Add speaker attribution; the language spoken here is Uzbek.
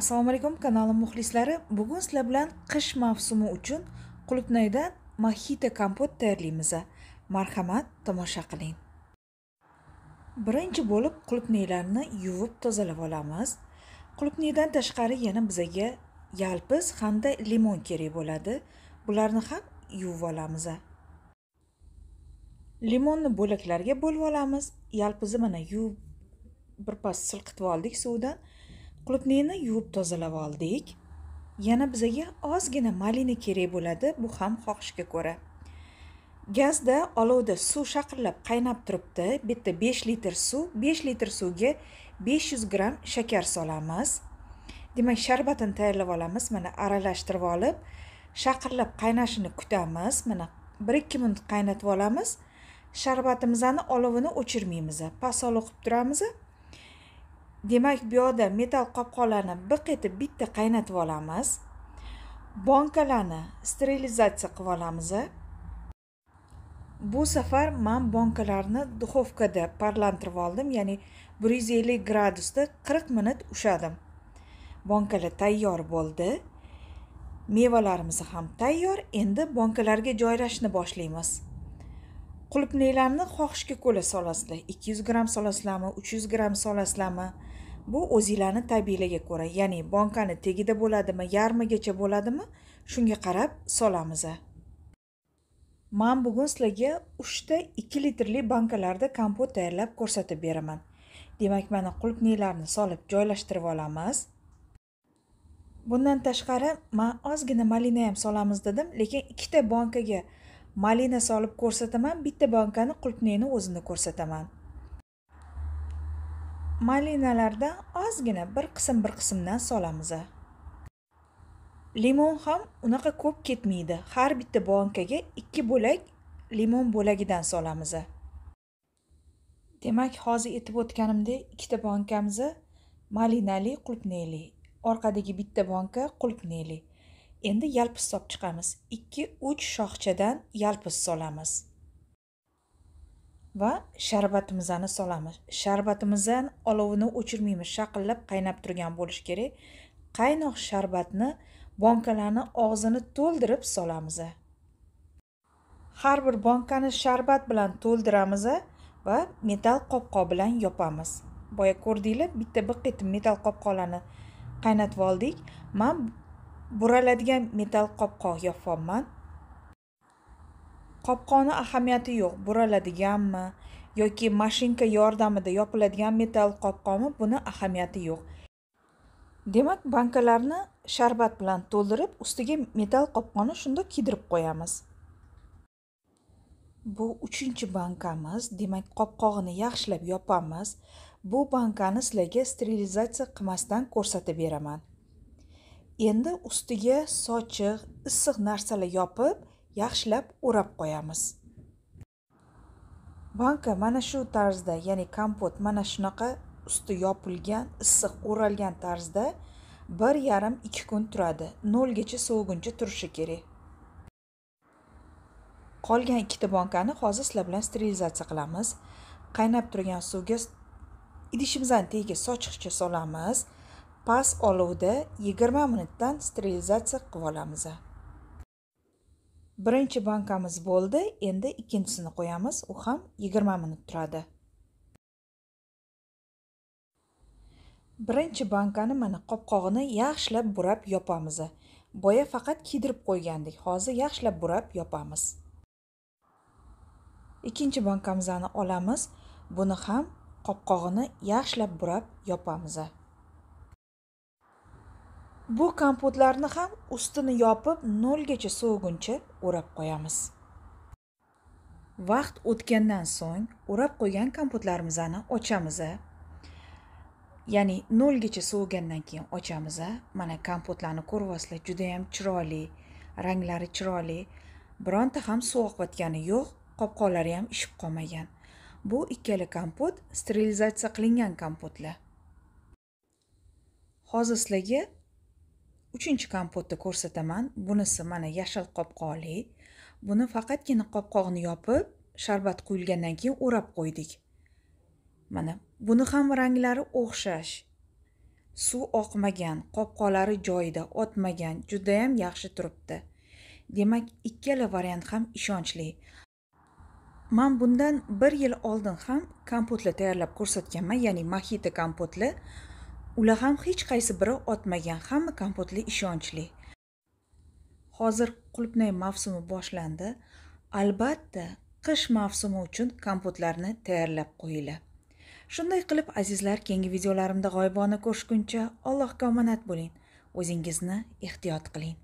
Speaker 1: assalomu alaykum kanalim muxlislari bugun sizlar bilan qish mavsumi uchun qulupnaydan mahita kompot tayyorlaymiz marhamat tomosha qiling birinchi bo'lib qulupnaylarni yuvib tozalab olamiz qulupnaydan tashqari yana bizaga yalpiz hamda limon kerak bo'ladi bularni ham yuvib olamiz limonni bo'laklarga bo'lib olamiz yalpizni mana yuvib birpas silqitib oldik suvdan qulupnini yuvib tozalab oldik yana bizaga ozgina malina kerak bo'ladi bu ham xohishga ko'ra gazda olovda suv shaqirlab qaynab turibdi bu yerda besh litr suv besh litr suvga besh yuz gramm shakar solamiz demak sharbatini tayyorlab olamiz mana aralashtirib olib shaqirlab qaynashini kutamiz mana bir ikki minut qaynatib olamiz sharbatimizni olovini o'chirmaymiz past olov qilib turamiz demak bu yoqda metal qopqonlarni biq etib bitta qaynatib olamiz bonkalarni sterilizatsiya qilib olamiz bu safar man bonkalarni duxovkada parlantirib oldim ya'ni bir yuz ellik gradusda qirq minut ushladim bonkalar tayyor bo'ldi mevalarimiz ham tayyor endi bonkalarga joylashni boshlaymiz qulupnaylarni xohishga ko'ra solasizlar ikki yuz gramm solasizlarmi uch yuz gramm solasizlarmi bu o'zinglarni tabiiyligiga ko'ra ya'ni bonkani tagida bo'ladimi yarmigacha bo'ladimi shunga qarab solamiz man bugun sizlarga uchta ikki litrli bankalarda kompot tayyorlab ko'rsatib beraman demak mana qulupniylarni solib joylashtirib olamiz bundan tashqari man ozgina malina ham solamiz dedim lekin ikkita bankaga malina solib ko'rsataman bitta bankani qulpneni o'zini ko'rsataman malinalardan ozgina bir qism bir qismdan solamiz limon ham unaqa ko'p ketmaydi har bitta bankaga ikki bo'lak limon bo'lagidan solamiz demak hozir aytib o'tganimdek ikkita bankamiz malinali qulpneli orqadagi bitta banka qulpneli endi yalpiz solib chiqamiz ikki uch shoxchadan yalpiz solamiz va sharbatimizni solamiz sharbatimizdan olovini o'chirmaymiz shaqillab qaynab turgan bo'lishi kerak qaynoq sharbatni bonkalarni og'zini to'ldirib solamiz har bir bonkani sharbat bilan to'ldiramiz va metal qopqoq bilan yopamiz boya ko'rdinglar bitta biqit metal qopqoqlarni qaynatib oldik man buraladigan metal qopqoq fonman qopqoni ahamiyati yo'q buraladiganmi yoki mashinka yordamida yopiladigan metal qopqoqmi buni ahamiyati yo'q demak bankalarni sharbat bilan to'ldirib ustiga metal qopqoqni shundoq kiydirib qo'yamiz bu uchinchi bankamiz demak qopqog'ini yaxshilab yopamiz bu bankani sizlarga sterilizatsiya qilmasdan ko'rsatib beraman endi ustiga sochiq issiq narsalar yopib yaxshilab o'rab qo'yamiz banka mana shu tarzda ya'ni kompot mana shunaqa usti yopilgan issiq o'ralgan tarzda 1,5-2 kun turadi 0 gacha sovuguncha turishi kerak qolgan ikkita bankani hozir sizlar bilan sterilizatsiya qilamiz qaynab turgan suvga idishimizdan tegi sochiqcha solamiz past olovda 20 minutdan sterilizatsiya qilib olamiz birinchi bankamiz bo'ldi endi ikkinchisini qo'yamiz u ham 20 minut turadi birinchi bankani mana qopqog'ini yaxshilab burab yopamiz boya faqat kiydirib qo'ygandik hozir yaxshilab burab yopamiz ikkinchi bankamizni olamiz buni ham qopqog'ini yaxshilab burab yopamiz bu kompotlarni ham ustini yopib nolgacha soviguncha o'rab qo'yamiz vaqt o'tgandan so'ng o'rab qo'ygan kompotlarimizni ochamiz ya'ni nolgacha sovigandan keyin ochamiz mana kompotlarni ko'ryapsizlar ham chiroyli ranglari chiroyli bironta ham o'tgani yo'q qopqonlari ham ishib qolmagan bu ikkala kompot sterilizatsiya qilingan kompotlar hozir sizlarga uchinchi kompotni ko'rsataman bunisi mana yashil qopqoqli buni faqatgina qopqog'ini yopib sharbat quyilgandan keyin o'rab qo'ydik mana buni ham ranglari o'xshash suv oqmagan qopqoqlari joyida otmagan judayam yaxshi turibdi demak ikkala variant ham ishonchli man bundan bir yil oldin ham kompotlar tayyorlab ko'rsatganman ya'ni mahita kompotli ular ham hech qaysi biri otmagan hamma kompotli ishonchli hozir qulupnay mavsumi boshlandi albatta qish mavsumi uchun kompotlarni tayyorlab qo'yinglar shunday qilib azizlar keyingi videolarimda g'oyibona ko'rishguncha allohga omonat bo'ling o'zingizni ehtiyot qiling